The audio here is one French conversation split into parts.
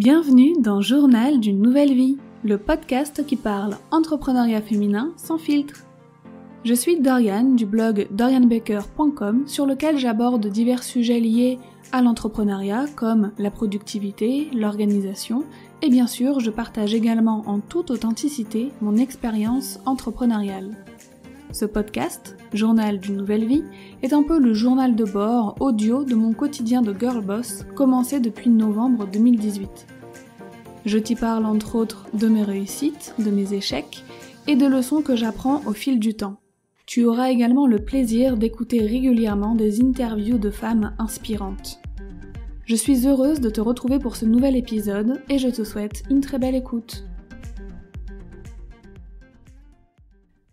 Bienvenue dans Journal d'une nouvelle vie, le podcast qui parle entrepreneuriat féminin sans filtre. Je suis Dorian du blog dorianbaker.com sur lequel j'aborde divers sujets liés à l'entrepreneuriat comme la productivité, l'organisation et bien sûr je partage également en toute authenticité mon expérience entrepreneuriale. Ce podcast, Journal d'une nouvelle vie, est un peu le journal de bord audio de mon quotidien de girl boss commencé depuis novembre 2018. Je t'y parle entre autres de mes réussites, de mes échecs et de leçons que j'apprends au fil du temps. Tu auras également le plaisir d'écouter régulièrement des interviews de femmes inspirantes. Je suis heureuse de te retrouver pour ce nouvel épisode et je te souhaite une très belle écoute.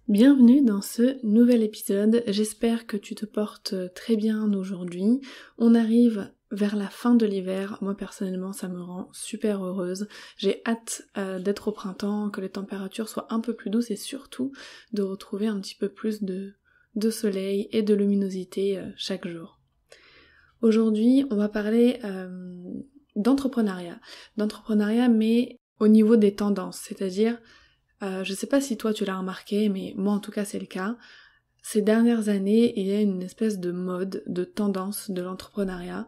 Bienvenue dans ce nouvel épisode, j'espère que tu te portes très bien aujourd'hui. On arrive vers la fin de l'hiver, moi personnellement ça me rend super heureuse. J'ai hâte euh, d'être au printemps, que les températures soient un peu plus douces et surtout de retrouver un petit peu plus de, soleil et de luminosité euh, chaque jour. Aujourd'hui on va parler euh, d'entrepreneuriat, d'entrepreneuriat mais au niveau des tendances, c'est-à-dire euh, je sais pas si toi tu l'as remarqué, mais moi en tout cas c'est le cas. Ces dernières années, il y a une espèce de mode, de tendance de l'entrepreneuriat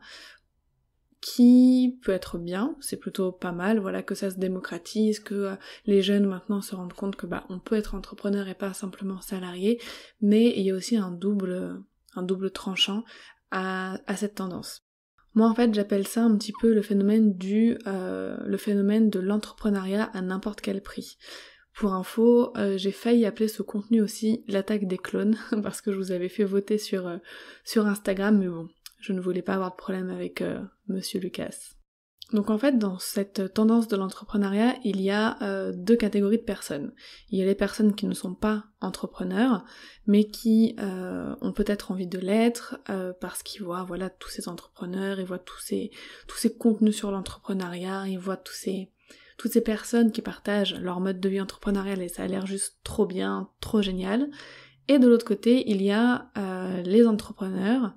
qui peut être bien, c'est plutôt pas mal, voilà que ça se démocratise, que euh, les jeunes maintenant se rendent compte que bah on peut être entrepreneur et pas simplement salarié, mais il y a aussi un double un double tranchant à, cette tendance. Moi en fait j'appelle ça un petit peu le phénomène du euh, le phénomène de l'entrepreneuriat à n'importe quel prix. Pour info, euh, j'ai failli appeler ce contenu aussi l'attaque des clones, parce que je vous avais fait voter sur, euh, sur Instagram, mais bon, je ne voulais pas avoir de problème avec euh, Monsieur Lucas. Donc en fait, dans cette tendance de l'entrepreneuriat, il y a deux catégories de personnes. Il y a les personnes qui ne sont pas entrepreneurs, mais qui ont peut-être envie de l'être parce qu'ils voient voilà tous ces entrepreneurs, ils voient tous ces tous ces contenus sur l'entrepreneuriat, ils voient tous ces toutes ces personnes qui partagent leur mode de vie entrepreneurial et ça a l'air juste trop bien, trop génial. Et de l'autre côté, il y a euh, les entrepreneurs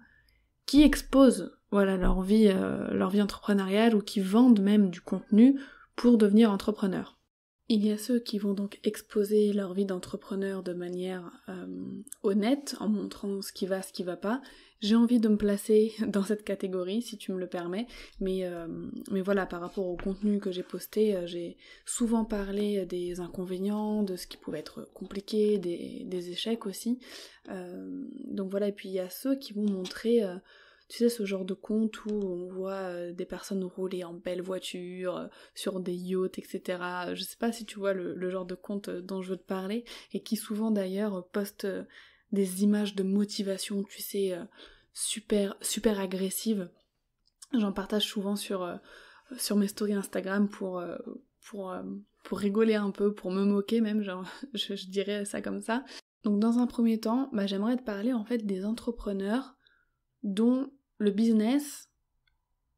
qui exposent voilà leur vie, euh, leur vie entrepreneuriale ou qui vendent même du contenu pour devenir entrepreneur. Il y a ceux qui vont donc exposer leur vie d'entrepreneur de manière euh, honnête, en montrant ce qui va, ce qui va pas. J'ai envie de me placer dans cette catégorie, si tu me le permets, mais, euh, mais voilà, par rapport au contenu que j'ai posté, euh, j'ai souvent parlé des inconvénients, de ce qui pouvait être compliqué, des, des échecs aussi. donc voilà, et puis il y a ceux qui vont montrer tu sais, ce genre de compte où on voit euh, des personnes rouler en belles voitures euh, sur des yachts, etc. Je sais pas si tu vois le, genre de compte euh, dont je veux te parler, et qui souvent d'ailleurs poste des images de motivation, tu sais, super, super agressives. J'en partage souvent sur, sur mes stories Instagram pour, pour, pour rigoler un peu, pour me moquer même, genre, je, dirais ça comme ça. Donc dans un premier temps, bah, j'aimerais te parler en fait des entrepreneurs dont le business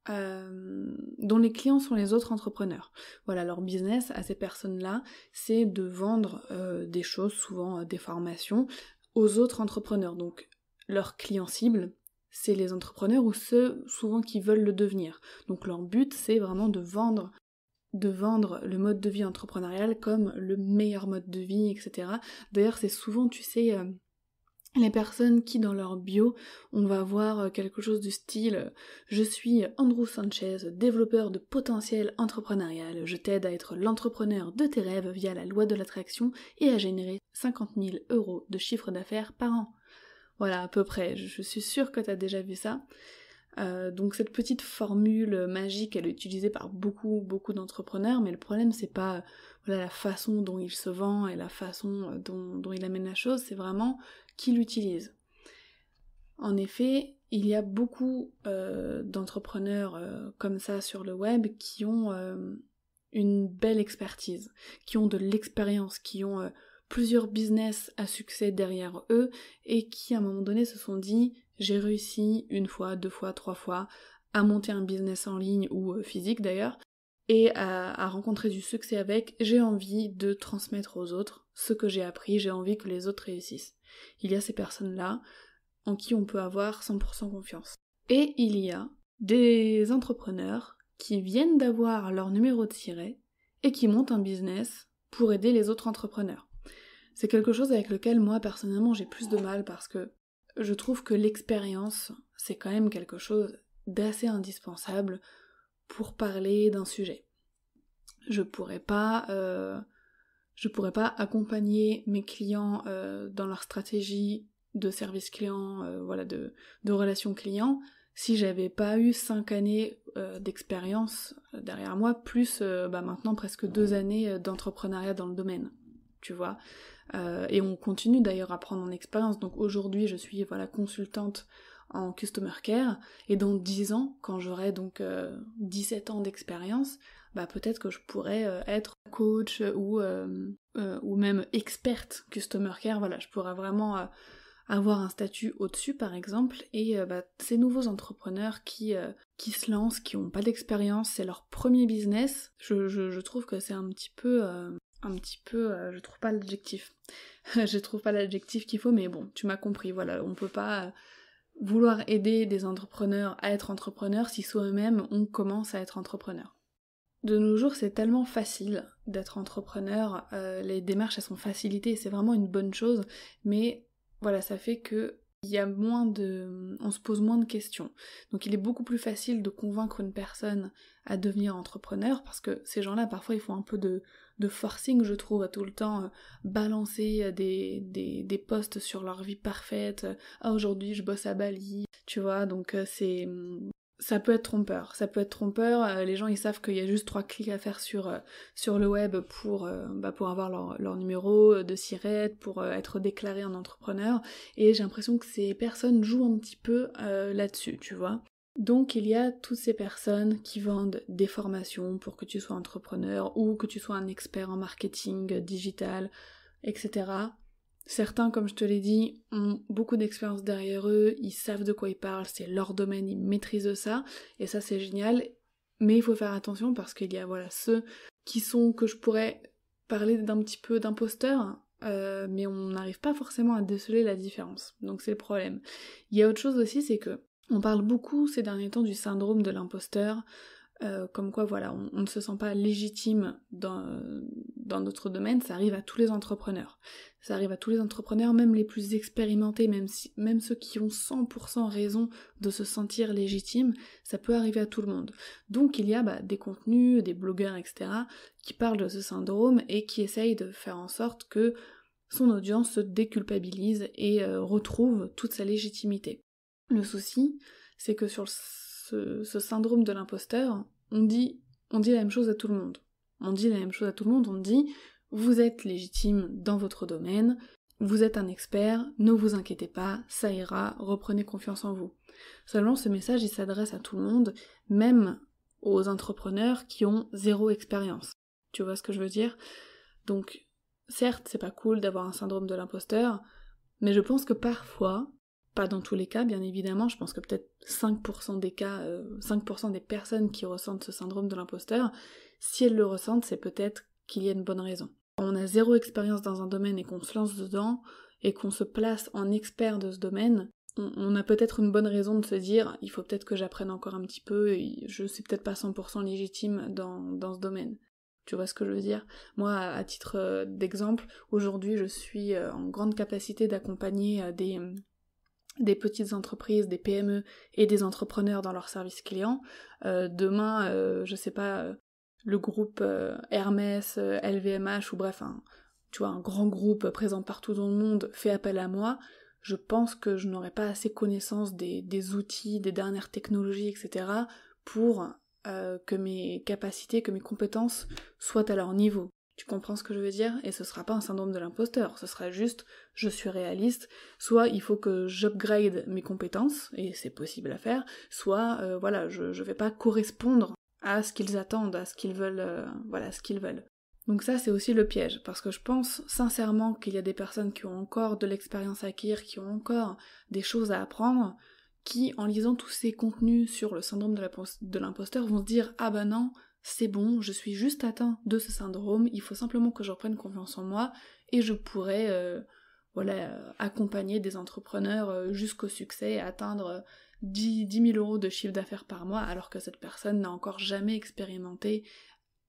euh, dont les clients sont les autres entrepreneurs. Voilà, leur business à ces personnes-là, c'est de vendre euh, des choses, souvent euh, des formations, aux autres entrepreneurs. Donc, leur client cible, c'est les entrepreneurs ou ceux souvent qui veulent le devenir. Donc, leur but, c'est vraiment de vendre de vendre le mode de vie entrepreneurial comme le meilleur mode de vie, etc. D'ailleurs, c'est souvent, tu sais, les personnes qui dans leur bio, on va voir euh, quelque chose du style euh, Je suis Andrew Sanchez, développeur de potentiel entrepreneurial, je t'aide à être l'entrepreneur de tes rêves via la loi de l'attraction et à générer 50 000 euros de chiffre d'affaires par an. Voilà, à peu près, je suis sûr que t'as déjà vu ça. Euh, donc cette petite formule magique, elle est utilisée par beaucoup, beaucoup d'entrepreneurs, mais le problème c'est pas la façon dont il se vend et la façon euh, dont, il amène la chose, c'est vraiment qui l'utilise. En effet, il y a beaucoup euh, d'entrepreneurs comme ça sur le web qui ont une belle expertise, qui ont de l'expérience, qui ont plusieurs business à succès derrière eux et qui à un moment donné se sont dit j'ai réussi une fois, deux fois, trois fois à monter un business en ligne ou euh, physique d'ailleurs et à, rencontrer du succès avec, j'ai envie de transmettre aux autres ce que j'ai appris, j'ai envie que les autres réussissent. Il y a ces personnes-là en qui on peut avoir 100% confiance. Et il y a des entrepreneurs qui viennent d'avoir leur numéro de ciré et qui montent un business pour aider les autres entrepreneurs. C'est quelque chose avec lequel moi personnellement j'ai plus de mal parce que je trouve que l'expérience, c'est quand même quelque chose d'assez indispensable pour parler d'un sujet. Je pourrais pas, euh, je pourrais pas accompagner mes clients euh, dans leur stratégie de service client, euh, voilà, de, de relation client, si j'avais pas eu cinq années d'expérience derrière moi, plus bah, maintenant presque deux années d'entrepreneuriat dans le domaine. Tu vois, euh, et on continue d'ailleurs à prendre en expérience. Donc aujourd'hui, je suis voilà consultante en customer care et dans 10 ans, quand j'aurai donc 17 euh, ans d'expérience, bah, peut-être que je pourrais euh, être coach ou ou même experte customer care. Voilà, je pourrais vraiment avoir un statut au-dessus par exemple et bah, ces nouveaux entrepreneurs qui, se lancent, qui n'ont pas d'expérience, c'est leur premier business, je, je, trouve que c'est un petit peu un petit peu, euh, je trouve pas l'adjectif. je trouve pas l'adjectif qu'il faut, mais bon, tu m'as compris, voilà, on peut pas euh, vouloir aider des entrepreneurs à être entrepreneurs si soi-même on commence à être entrepreneur. De nos jours, c'est tellement facile d'être entrepreneur, euh, les démarches elles sont facilitées, c'est vraiment une bonne chose, mais voilà, ça fait que il y a moins de on se pose moins de questions. Donc il est beaucoup plus facile de convaincre une personne à devenir entrepreneur parce que ces gens-là parfois ils font un peu de de forcing, je trouve, à tout le temps euh, balancer euh, des, des, des, sur leur vie parfaite. Ah, aujourd'hui, je bosse à Bali, tu vois, donc euh, c'est. Mm, ça peut être trompeur, ça peut être trompeur. les gens ils savent qu'il y a juste trois clics à faire sur, sur le web pour, bah, pour avoir leur, leur numéro de sirette, pour être déclaré en entrepreneur. Et j'ai l'impression que ces personnes jouent un petit peu là-dessus, tu vois. Donc il y a toutes ces personnes qui vendent des formations pour que tu sois entrepreneur ou que tu sois un expert en marketing digital, etc. Certains, comme je te l'ai dit, ont beaucoup d'expérience derrière eux, ils savent de quoi ils parlent, c'est leur domaine, ils maîtrisent ça, et ça c'est génial. Mais il faut faire attention parce qu'il y a voilà ceux qui sont que je pourrais parler d'un petit peu d'imposteur, euh, mais on n'arrive pas forcément à déceler la différence. Donc c'est le problème. Il y a autre chose aussi, c'est que on parle beaucoup ces derniers temps du syndrome de l'imposteur, euh, comme quoi voilà, on, ne se sent pas légitime dans, dans, notre domaine, ça arrive à tous les entrepreneurs. Ça arrive à tous les entrepreneurs, même les plus expérimentés, même, même ceux qui ont 100% raison de se sentir légitime, ça peut arriver à tout le monde. Donc il y a bah, des contenus, des blogueurs, etc., qui parlent de ce syndrome et qui essayent de faire en sorte que son audience se déculpabilise et euh, retrouve toute sa légitimité. Le souci, c'est que sur ce, syndrome de l'imposteur, on dit, on dit la même chose à tout le monde. On dit la même chose à tout le monde, on dit vous êtes légitime dans votre domaine, vous êtes un expert, ne vous inquiétez pas, ça ira, reprenez confiance en vous. Seulement ce message il s'adresse à tout le monde, même aux entrepreneurs qui ont zéro expérience. Tu vois ce que je veux dire Donc certes, c'est pas cool d'avoir un syndrome de l'imposteur, mais je pense que parfois pas dans tous les cas, bien évidemment, je pense que peut-être 5% des cas, euh, des personnes qui ressentent ce syndrome de l'imposteur, si elles le ressentent, c'est peut-être qu'il y a une bonne raison. Quand on a zéro expérience dans un domaine et qu'on se lance dedans, et qu'on se place en expert de ce domaine, on, a peut-être une bonne raison de se dire, il faut peut-être que j'apprenne encore un petit peu, je suis peut-être pas 100% légitime dans, dans ce domaine. Tu vois ce que je veux dire Moi, à titre euh, d'exemple, aujourd'hui, je suis euh, en grande capacité d'accompagner des, des petites entreprises, des PME et des entrepreneurs dans leur service client. Euh, demain, euh, je ne sais pas, euh, le groupe Hermes, Hermès, LVMH ou bref, tu vois, un grand groupe présent partout dans le monde fait appel à moi. Je pense que je n'aurais pas assez connaissance des, outils, des dernières technologies, etc. pour que mes capacités, que mes compétences soient à leur niveau. Tu comprends ce que je veux dire Et ce sera pas un syndrome de l'imposteur, ce sera juste je suis réaliste, soit il faut que j'upgrade mes compétences, et c'est possible à faire, soit euh, voilà, je, ne vais pas correspondre à ce qu'ils attendent, à ce qu'ils veulent, euh, voilà, ce qu'ils veulent. Donc ça, c'est aussi le piège, parce que je pense sincèrement qu'il y a des personnes qui ont encore de l'expérience à acquérir, qui ont encore des choses à apprendre, qui, en lisant tous ces contenus sur le syndrome de l'imposteur, vont se dire Ah bah non, c'est bon, je suis juste atteint de ce syndrome, il faut simplement que je reprenne confiance en moi et je pourrais euh, voilà, euh, accompagner des entrepreneurs euh, jusqu'au succès et atteindre 10, 10 000 euros de chiffre d'affaires par mois alors que cette personne n'a encore jamais expérimenté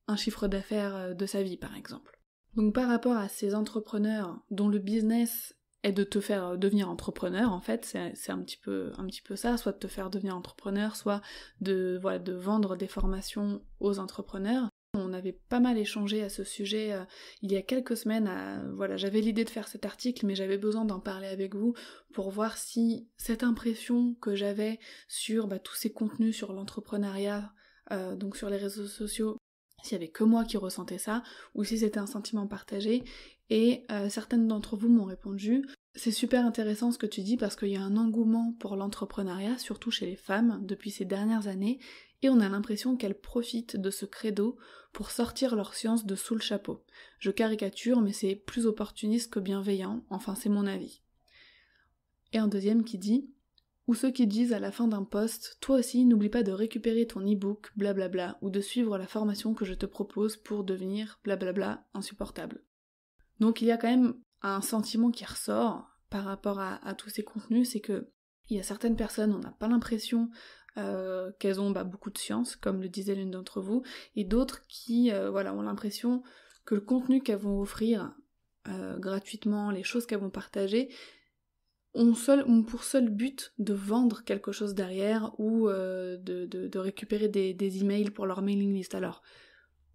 un chiffre d'affaires de sa vie par exemple. Donc par rapport à ces entrepreneurs dont le business et de te faire euh, devenir entrepreneur en fait c'est un petit peu un petit peu ça soit de te faire devenir entrepreneur soit de voilà de vendre des formations aux entrepreneurs on avait pas mal échangé à ce sujet euh, il y a quelques semaines voilà j'avais l'idée de faire cet article mais j'avais besoin d'en parler avec vous pour voir si cette impression que j'avais sur bah, tous ces contenus sur l'entrepreneuriat euh, donc sur les réseaux sociaux s'il n'y avait que moi qui ressentais ça, ou si c'était un sentiment partagé. Et euh, certaines d'entre vous m'ont répondu, c'est super intéressant ce que tu dis parce qu'il y a un engouement pour l'entrepreneuriat, surtout chez les femmes, depuis ces dernières années, et on a l'impression qu'elles profitent de ce credo pour sortir leur science de sous le chapeau. Je caricature, mais c'est plus opportuniste que bienveillant, enfin c'est mon avis. Et un deuxième qui dit ou ceux qui disent à la fin d'un post Toi aussi, n'oublie pas de récupérer ton e-book, blablabla, ou de suivre la formation que je te propose pour devenir blablabla insupportable. Donc il y a quand même un sentiment qui ressort par rapport à, tous ces contenus, c'est que il y a certaines personnes, on n'a pas l'impression euh, qu'elles ont bah, beaucoup de science, comme le disait l'une d'entre vous, et d'autres qui euh, voilà, ont l'impression que le contenu qu'elles vont offrir euh, gratuitement, les choses qu'elles vont partager, ont, seul, ont pour seul but de vendre quelque chose derrière ou euh, de, récupérer des, emails pour leur mailing list. Alors,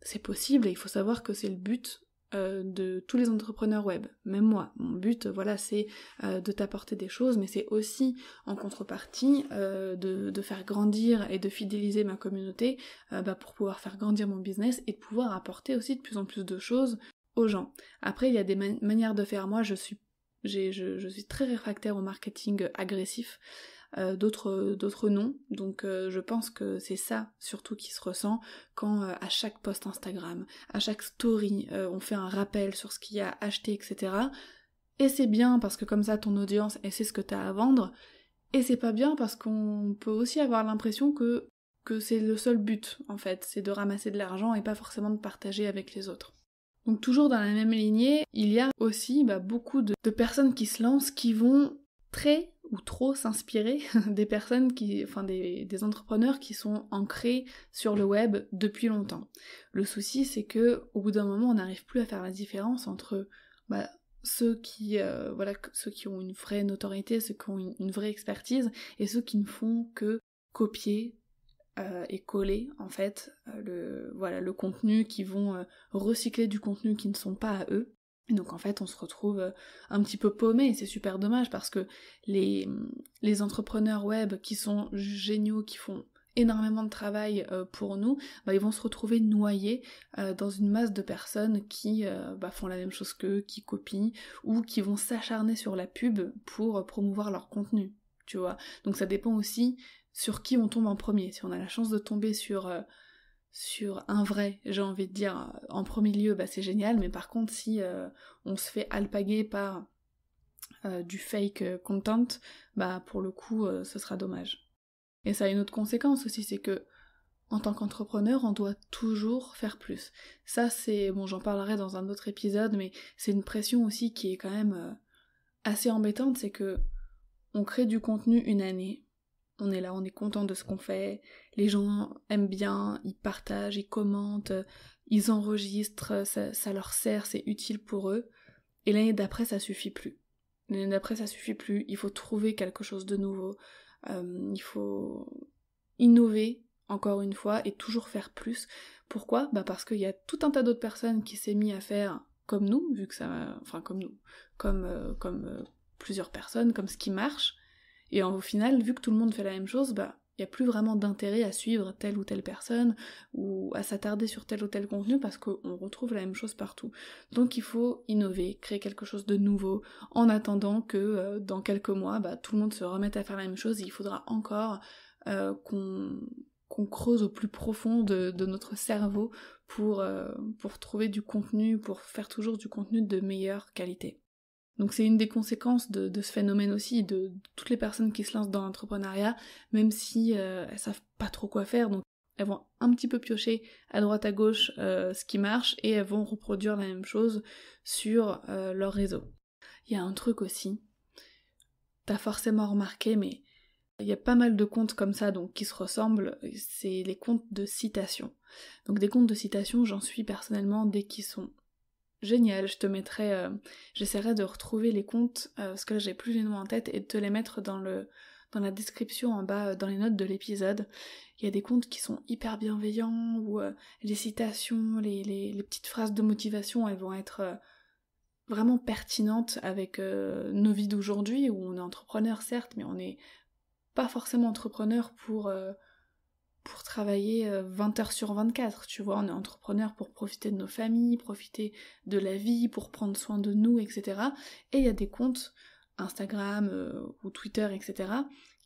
c'est possible et il faut savoir que c'est le but euh, de tous les entrepreneurs web, même moi. Mon but, voilà, c'est euh, de t'apporter des choses, mais c'est aussi en contrepartie de, faire grandir et de fidéliser ma communauté bah, pour pouvoir faire grandir mon business et de pouvoir apporter aussi de plus en plus de choses aux gens. Après, il y a des manières de faire. Moi, je suis je, suis très réfractaire au marketing agressif, euh, d'autres noms, Donc euh, je pense que c'est ça surtout qui se ressent quand euh, à chaque post Instagram, à chaque story, on fait un rappel sur ce qu'il y a acheté, etc. Et c'est bien parce que comme ça ton audience sait ce que tu as à vendre. Et c'est pas bien parce qu'on peut aussi avoir l'impression que c'est le seul but en fait, c'est de ramasser de l'argent et pas forcément de partager avec les autres. Donc toujours dans la même lignée, il y a aussi bah, beaucoup de, personnes qui se lancent qui vont très ou trop s'inspirer des personnes qui, enfin des, entrepreneurs qui sont ancrés sur le web depuis longtemps. Le souci, c'est que au bout d'un moment, on n'arrive plus à faire la différence entre bah, ceux qui, euh, voilà, ceux qui ont une vraie notoriété, ceux qui ont une vraie expertise, et ceux qui ne font que copier, et euh, coller en fait euh, le, voilà, le contenu, qui vont euh, recycler du contenu qui ne sont pas à eux. donc en fait on se retrouve un petit peu paumé et c'est super dommage parce que les, les entrepreneurs web qui sont géniaux, qui font énormément de travail pour nous, bah, ils vont se retrouver noyés dans une masse de personnes qui bah, font la même chose qu'eux, qui copient, ou qui vont s'acharner sur la pub pour promouvoir leur contenu. Tu vois. Donc ça dépend aussi sur qui on tombe en premier. Si on a la chance de tomber sur, euh, sur un vrai, j'ai envie de dire, euh, en premier lieu, bah, c'est génial, mais par contre, si euh, on se fait alpaguer par du fake content, bah, pour le coup, ce sera dommage. Et ça a une autre conséquence aussi, c'est que en tant qu'entrepreneur, on doit toujours faire plus. Ça, c'est, bon, j'en parlerai dans un autre épisode, mais c'est une pression aussi qui est quand même assez embêtante, c'est que on crée du contenu une année, on est là, on est content de ce qu'on fait, les gens aiment bien, ils partagent, ils commentent, ils enregistrent, ça, leur sert, c'est utile pour eux. Et l'année d'après, ça suffit plus. L'année d'après, ça suffit plus. Il faut trouver quelque chose de nouveau. Euh, il faut innover encore une fois et toujours faire plus. Pourquoi bah, parce qu'il y a tout un tas d'autres personnes qui s'est mis à faire comme nous, vu que ça, enfin comme nous, comme euh, comme euh, plusieurs personnes, comme ce qui marche. Et au final, vu que tout le monde fait la même chose, il bah, n'y a plus vraiment d'intérêt à suivre telle ou telle personne ou à s'attarder sur tel ou tel contenu parce qu'on retrouve la même chose partout. Donc il faut innover, créer quelque chose de nouveau en attendant que euh, dans quelques mois, bah, tout le monde se remette à faire la même chose il faudra encore euh, qu'on creuse au plus profond de, notre cerveau euh, pour trouver du contenu, pour faire toujours du contenu de meilleure qualité. Donc c'est une des conséquences de, ce phénomène aussi, de, toutes les personnes qui se lancent dans l'entrepreneuriat, même si elles euh, elles savent pas trop quoi faire, donc elles vont un petit peu piocher à droite à gauche euh, ce qui marche et elles vont reproduire la même chose sur euh, leur réseau. Il y a un truc aussi, t'as forcément remarqué, mais il y a pas mal de comptes comme ça donc qui se ressemblent, c'est les comptes de citation. Donc des comptes de citation, j'en suis personnellement dès qu'ils sont Génial, je te mettrai, euh, j'essaierai de retrouver les comptes ce euh, parce que là j'ai plus les noms en tête et de te les mettre dans le dans la description en bas, euh, dans les notes de l'épisode. Il y a des comptes qui sont hyper bienveillants où les citations, les, les, les, petites phrases de motivation, elles vont être vraiment pertinentes avec nos vies d'aujourd'hui où on est entrepreneur certes, mais on n'est pas forcément entrepreneur pour pour travailler 20 euh, heures sur 24, tu vois, on est entrepreneur pour profiter de nos familles, profiter de la vie, pour prendre soin de nous, etc. Et il y a des comptes Instagram euh, ou Twitter, etc.,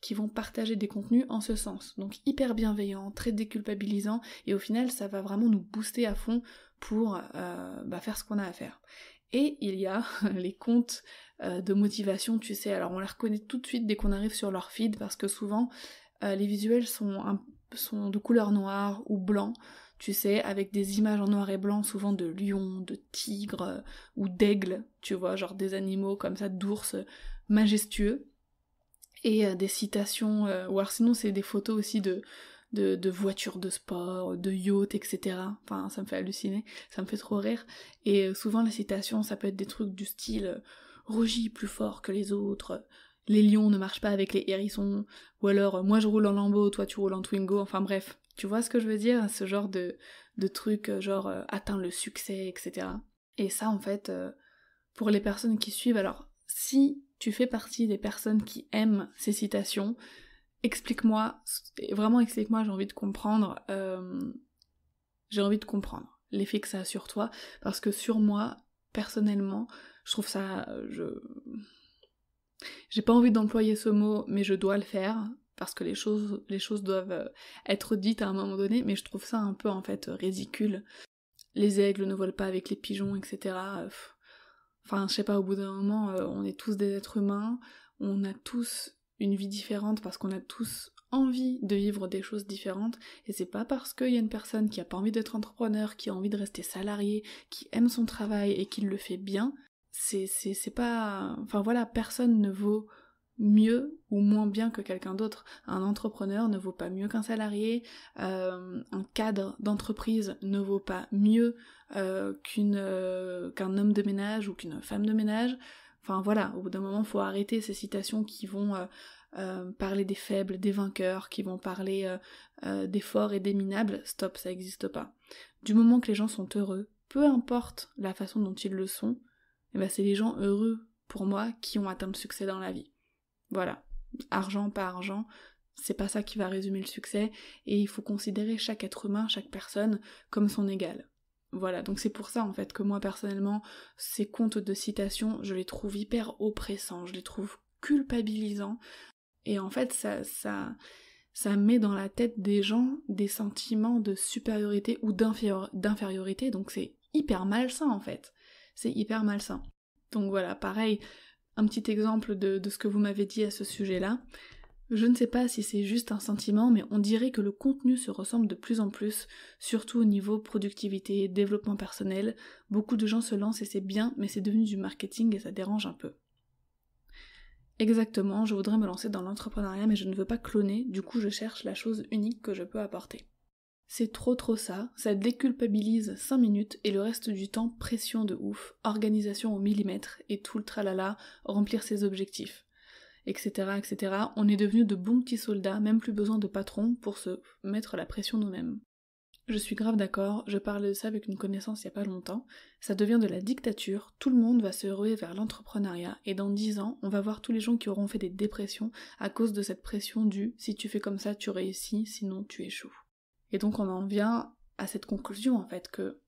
qui vont partager des contenus en ce sens. Donc hyper bienveillant, très déculpabilisant, et au final, ça va vraiment nous booster à fond pour euh, bah, faire ce qu'on a à faire. Et il y a les comptes de motivation, tu sais, alors on les reconnaît tout de suite dès qu'on arrive sur leur feed, parce que souvent, les visuels sont un peu sont de couleur noire ou blanc, tu sais, avec des images en noir et blanc, souvent de lions, de tigres euh, ou d'aigles, tu vois, genre des animaux comme ça, d'ours majestueux, et euh, des citations, euh, ou alors sinon c'est des photos aussi de, de, voitures de sport, de yachts, etc. Enfin, ça me fait halluciner, ça me fait trop rire. Et souvent, la citation, ça peut être des trucs du style Rougis plus fort que les autres, les lions ne marchent pas avec les hérissons, ou alors moi je roule en lambeau, toi tu roules en Twingo, enfin bref, tu vois ce que je veux dire, ce genre de, truc, euh, genre euh, atteint le succès, etc. Et ça en fait, euh, pour les personnes qui suivent, alors si tu fais partie des personnes qui aiment ces citations, explique-moi, vraiment explique-moi, j'ai envie de comprendre, j'ai envie de comprendre l'effet que ça a sur toi, parce que sur moi, personnellement, je trouve ça, je, j'ai pas envie d'employer ce mot, mais je dois le faire parce que les choses, les choses doivent euh, être dites à un moment donné, mais je trouve ça un peu en fait ridicule. Les aigles ne volent pas avec les pigeons, etc. Euh, enfin, je sais pas, au bout d'un moment, euh, on est tous des êtres humains, on a tous une vie différente parce qu'on a tous envie de vivre des choses différentes et c'est pas parce qu'il y a une personne qui a pas envie d'être entrepreneur, qui a envie de rester salarié, qui aime son travail et qui le fait bien c'est pas... Enfin voilà, personne ne vaut mieux ou moins bien que quelqu'un d'autre. Un entrepreneur ne vaut pas mieux qu'un salarié, euh, un cadre d'entreprise ne vaut pas mieux euh, euh, qu'un homme de ménage ou qu'une femme de ménage. Enfin voilà, au bout d'un moment, faut arrêter ces citations qui vont parler des faibles, des vainqueurs, qui vont parler des forts et des minables. Stop, ça n'existe pas. Du moment que les gens sont heureux, peu importe la façon dont ils le sont, eh ben, c'est les gens heureux pour moi qui ont atteint le succès dans la vie. Voilà. Argent, par argent, c'est pas ça qui va résumer le succès, et il faut considérer chaque être humain, chaque personne, comme son égal. Voilà, donc c'est pour ça en fait que moi personnellement, ces comptes de citations, je les trouve hyper oppressants, je les trouve culpabilisants, et en fait ça, ça, ça met dans la tête des gens des sentiments de supériorité ou d'infériorité, donc c'est hyper malsain en fait c'est hyper malsain. Donc voilà, pareil, un petit exemple de, ce que vous m'avez dit à ce sujet-là. Je ne sais pas si c'est juste un sentiment, mais on dirait que le contenu se ressemble de plus en plus, surtout au niveau productivité, développement personnel. Beaucoup de gens se lancent et c'est bien, mais c'est devenu du marketing et ça dérange un peu. Exactement, je voudrais me lancer dans l'entrepreneuriat, mais je ne veux pas cloner, du coup je cherche la chose unique que je peux apporter. C'est trop trop ça, ça déculpabilise 5 minutes et le reste du temps pression de ouf, organisation au millimètre et tout le tralala, remplir ses objectifs, etc. etc. On est devenu de bons petits soldats, même plus besoin de patron pour se mettre la pression nous-mêmes. Je suis grave d'accord, je parlais de ça avec une connaissance il n'y a pas longtemps. Ça devient de la dictature, tout le monde va se ruer vers l'entrepreneuriat, et dans 10 ans, on va voir tous les gens qui auront fait des dépressions à cause de cette pression du si tu fais comme ça, tu réussis, sinon tu échoues. Et donc on en vient à cette conclusion en fait que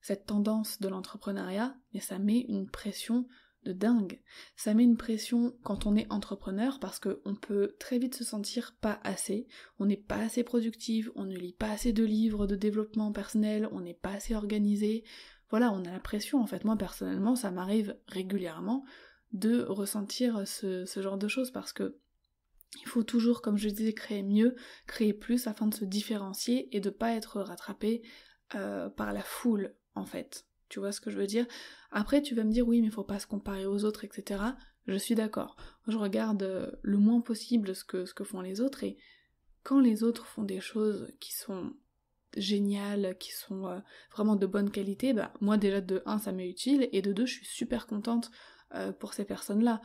cette tendance de l'entrepreneuriat, ça met une pression de dingue. Ça met une pression quand on est entrepreneur parce qu'on peut très vite se sentir pas assez, on n'est pas assez productif, on ne lit pas assez de livres de développement personnel, on n'est pas assez organisé. Voilà, on a la pression en fait. Moi personnellement, ça m'arrive régulièrement de ressentir ce genre de choses parce que il faut toujours, comme je disais, créer mieux, créer plus afin de se différencier et de ne pas être rattrapé euh, par la foule, en fait. Tu vois ce que je veux dire Après, tu vas me dire, oui, mais il faut pas se comparer aux autres, etc. Je suis d'accord. Je regarde euh, le moins possible ce que, font les autres et quand les autres font des choses qui sont géniales, qui sont euh, vraiment de bonne qualité, bah moi déjà de 1 ça m'est utile et de deux, je suis super contente pour ces personnes-là.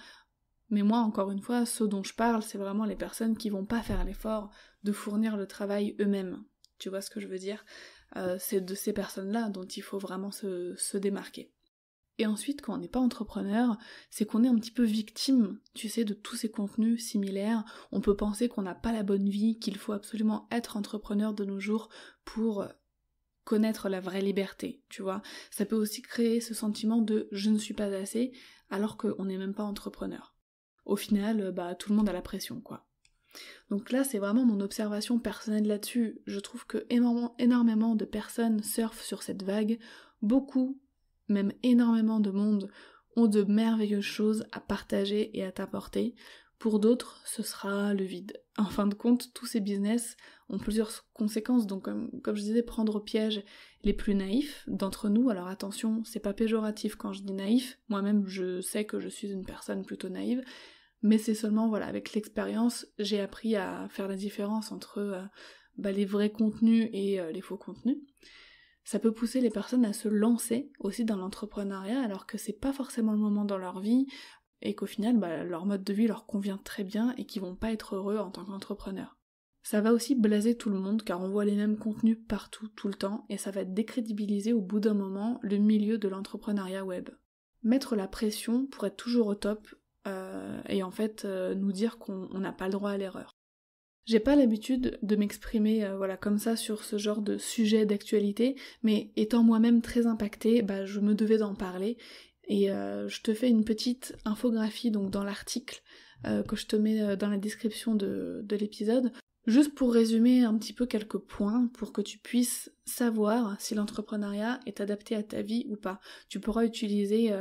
Mais moi, encore une fois, ceux dont je parle, c'est vraiment les personnes qui vont pas faire l'effort de fournir le travail eux-mêmes. Tu vois ce que je veux dire euh, C'est de ces personnes-là dont il faut vraiment se démarquer. Et ensuite, quand on n'est pas entrepreneur, c'est qu'on est un petit peu victime, tu sais, de tous ces contenus similaires. On peut penser qu'on n'a pas la bonne vie, qu'il faut absolument être entrepreneur de nos jours pour connaître la vraie liberté, tu vois. Ça peut aussi créer ce sentiment de je ne suis pas assez, alors qu'on n'est même pas entrepreneur au final, euh, bah, tout le monde a la pression, quoi. Donc là, c'est vraiment mon observation personnelle là-dessus. Je trouve que énormément, énormément de personnes surfent sur cette vague. Beaucoup, même énormément de monde, ont de merveilleuses choses à partager et à t'apporter. Pour d'autres, ce sera le vide. En fin de compte, tous ces business ont plusieurs conséquences. Donc, comme, comme je disais, prendre au piège les plus naïfs d'entre nous. Alors attention, c'est pas péjoratif quand je dis naïf. Moi-même, je sais que je suis une personne plutôt naïve. Mais c'est seulement, voilà, avec l'expérience, j'ai appris à faire la différence entre euh, bah, les vrais contenus et euh, les faux contenus. Ça peut pousser les personnes à se lancer aussi dans l'entrepreneuriat alors que c'est pas forcément le moment dans leur vie et qu'au final, bah, leur mode de vie leur convient très bien et qu'ils vont pas être heureux en tant qu'entrepreneurs. Ça va aussi blaser tout le monde car on voit les mêmes contenus partout, tout le temps, et ça va décrédibiliser au bout d'un moment le milieu de l'entrepreneuriat web. Mettre la pression pour être toujours au top, euh, et en fait euh, nous dire qu'on n'a pas le droit à l'erreur. J'ai pas l'habitude de m'exprimer euh, voilà comme ça sur ce genre de sujet d'actualité, mais étant moi-même très impactée, bah, je me devais d'en parler et je te fais une petite infographie donc dans l'article que je te mets dans la description de, de l'épisode, juste pour résumer un petit peu quelques points pour que tu puisses savoir si l'entrepreneuriat est adapté à ta vie ou pas. Tu pourras utiliser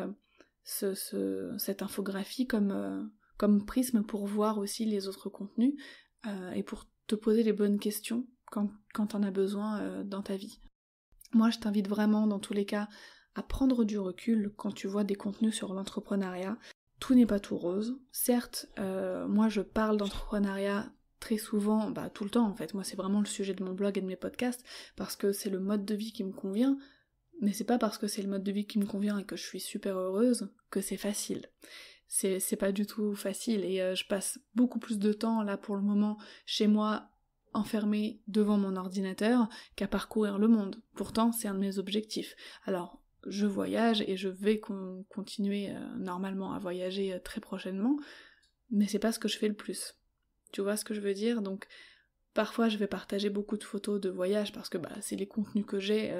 cette infographie comme, euh, comme prisme pour voir aussi les autres contenus euh, et pour te poser les bonnes questions quand, quand t'en as besoin euh, dans ta vie. Moi, je t'invite vraiment, dans tous les cas, à prendre du recul quand tu vois des contenus sur l'entrepreneuriat. Tout n'est pas tout rose. Certes, moi, je parle d'entrepreneuriat très souvent, bah, tout le temps en fait. Moi, c'est vraiment le sujet de mon blog et de mes podcasts parce que c'est le mode de vie qui me convient, mais c'est pas parce que c'est le mode de vie qui me convient et que je suis super heureuse que c'est facile. C'est, pas du tout facile et euh, je passe beaucoup plus de temps là pour le moment chez moi enfermée devant mon ordinateur qu'à parcourir le monde. Pourtant, c'est un de mes objectifs. Alors, je voyage et je vais continuer euh, normalement à voyager euh, très prochainement, mais c'est pas ce que je fais le plus. Tu vois ce que je veux dire Donc, parfois, je vais partager beaucoup de photos de voyage parce que bah, c'est les contenus que j'ai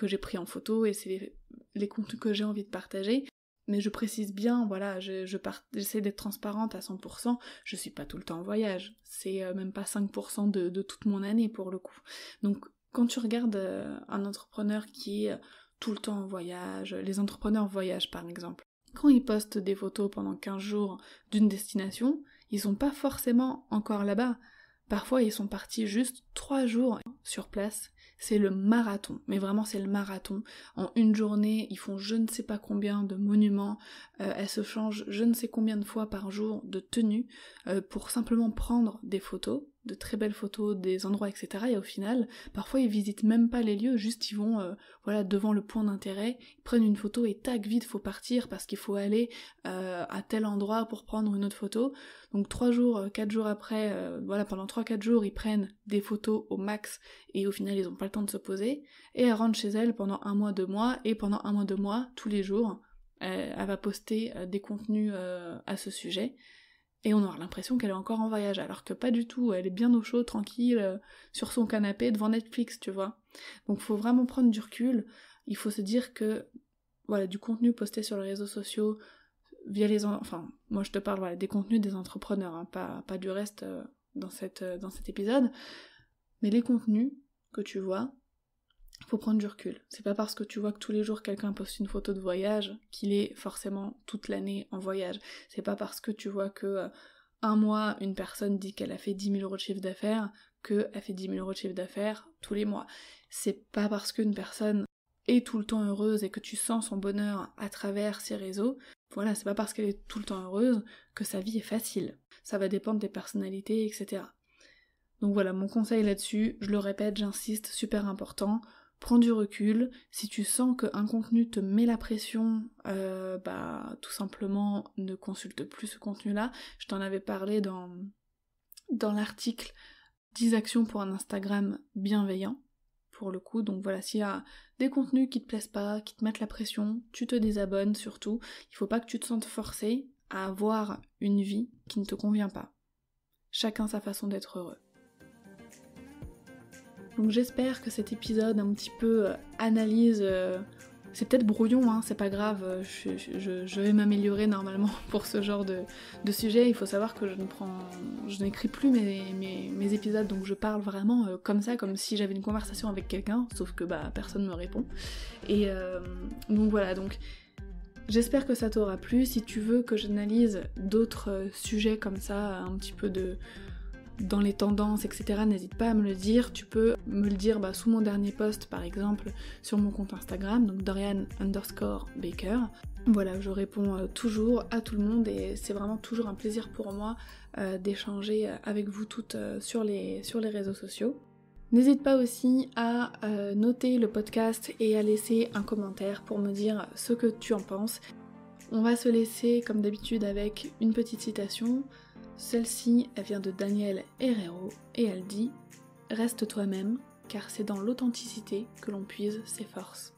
que j'ai pris en photo et c'est les, contenus que j'ai envie de partager. Mais je précise bien, voilà, j'essaie je, d'être transparente à 100%, je suis pas tout le temps en voyage, c'est euh, même pas 5% de, toute mon année pour le coup. Donc quand tu regardes euh, un entrepreneur qui est euh, tout le temps en voyage, les entrepreneurs voyagent par exemple, quand ils postent des photos pendant 15 jours d'une destination, ils sont pas forcément encore là-bas. Parfois, ils sont partis juste 3 jours sur place c'est le marathon. Mais vraiment, c'est le marathon. En une journée, ils font je ne sais pas combien de monuments. Euh, elles se changent je ne sais combien de fois par jour de tenue euh, pour simplement prendre des photos de très belles photos des endroits, etc. Et au final, parfois ils visitent même pas les lieux, juste ils vont euh, voilà, devant le point d'intérêt, ils prennent une photo et tac, vite, faut partir parce qu'il faut aller euh, à tel endroit pour prendre une autre photo. Donc trois jours, euh, quatre jours après, voilà, pendant trois quatre jours, ils prennent des photos au max et au final ils n'ont pas le temps de se poser. Et elle rentre chez elle pendant un mois, deux mois, et pendant un mois, deux mois, tous les jours, elle va poster des contenus à ce sujet et on aura l'impression qu'elle est encore en voyage, alors que pas du tout, elle est bien au chaud, tranquille, euh, sur son canapé devant Netflix, tu vois. Donc faut vraiment prendre du recul, il faut se dire que voilà, du contenu posté sur les réseaux sociaux, via les enfin, moi je te parle des contenus des entrepreneurs, hein, pas, du reste euh, dans, cette, euh, dans cet épisode, mais les contenus que tu vois, faut prendre du recul. C'est pas parce que tu vois que tous les jours quelqu'un poste une photo de voyage qu'il est forcément toute l'année en voyage. C'est pas parce que tu vois que euh, un mois une personne dit qu'elle a fait 10 000 euros de chiffre d'affaires qu'elle fait 10 000 euros de chiffre d'affaires tous les mois. C'est pas parce qu'une personne est tout le temps heureuse et que tu sens son bonheur à travers ses réseaux, voilà, c'est pas parce qu'elle est tout le temps heureuse que sa vie est facile. Ça va dépendre des personnalités, etc. Donc voilà, mon conseil là-dessus, je le répète, j'insiste, super important prends du recul. Si tu sens qu'un contenu te met la pression, euh, bah tout simplement ne consulte plus ce contenu-là. Je t'en avais parlé dans, dans l'article 10 actions pour un Instagram bienveillant. Pour le coup, donc voilà, s'il y a des contenus qui te plaisent pas, qui te mettent la pression, tu te désabonnes surtout. Il faut pas que tu te sentes forcé à avoir une vie qui ne te convient pas. Chacun sa façon d'être heureux. Donc j'espère que cet épisode un petit peu euh, analyse. Euh, c'est peut-être brouillon, hein, c'est pas grave, euh, je, vais m'améliorer normalement pour ce genre de, sujet. Il faut savoir que je ne prends. Je n'écris plus mes, mes, épisodes, donc je parle vraiment comme ça, comme si j'avais une conversation avec quelqu'un, sauf que bah personne me répond. Et donc voilà, donc J'espère que ça t'aura plu. Si tu veux que j'analyse d'autres sujets comme ça, un petit peu de, dans les tendances, etc., n'hésite pas à me le dire. Tu peux me le dire bah, sous mon dernier post, par exemple, sur mon compte Instagram, donc Dorian underscore Baker. Voilà, je réponds euh, toujours à tout le monde et c'est vraiment toujours un plaisir pour moi euh, d'échanger euh, avec vous toutes sur les, sur les réseaux sociaux. N'hésite pas aussi à noter le podcast et à laisser un commentaire pour me dire ce que tu en penses. On va se laisser comme d'habitude avec une petite citation, celle-ci, elle vient de Daniel Herrero et elle dit Reste toi-même, car c'est dans l'authenticité que l'on puise ses forces.